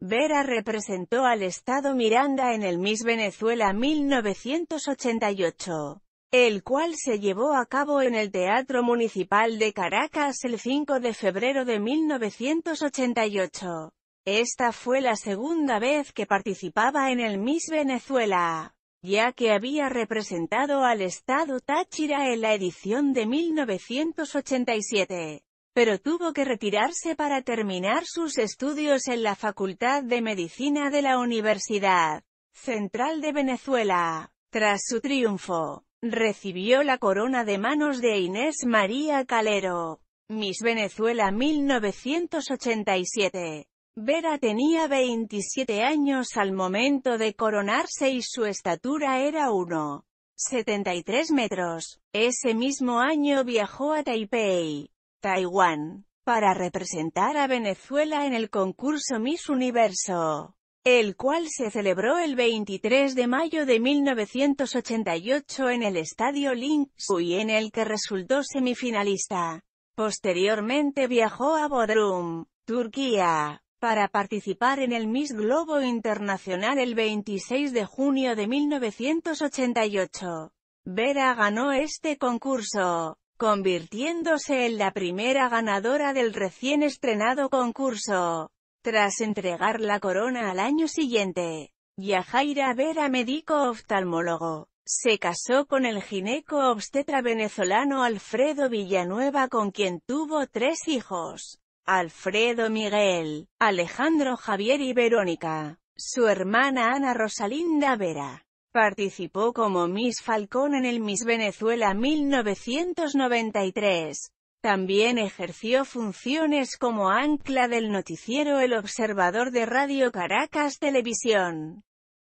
Vera representó al Estado Miranda en el Miss Venezuela 1988, el cual se llevó a cabo en el Teatro Municipal de Caracas el 5 de febrero de 1988. Esta fue la segunda vez que participaba en el Miss Venezuela, ya que había representado al Estado Táchira en la edición de 1987 pero tuvo que retirarse para terminar sus estudios en la Facultad de Medicina de la Universidad Central de Venezuela. Tras su triunfo, recibió la corona de manos de Inés María Calero. Miss Venezuela 1987. Vera tenía 27 años al momento de coronarse y su estatura era 1,73 metros. Ese mismo año viajó a Taipei, Taiwán, para representar a Venezuela en el concurso Miss Universo, el cual se celebró el 23 de mayo de 1988 en el Estadio Link y en el que resultó semifinalista. Posteriormente viajó a Bodrum, Turquía, para participar en el Miss Globo Internacional el 26 de junio de 1988. Vera ganó este concurso, convirtiéndose en la primera ganadora del recién estrenado concurso. Tras entregar la corona al año siguiente, Yajaira Vera médico oftalmólogo, se casó con el gineco obstetra venezolano Alfredo Villanueva con quien tuvo tres hijos, Alfredo Miguel, Alejandro Javier y Verónica. Su hermana Ana Rosalinda Vera Participó como Miss Falcón en el Miss Venezuela 1993. También ejerció funciones como ancla del noticiero El Observador de Radio Caracas Televisión.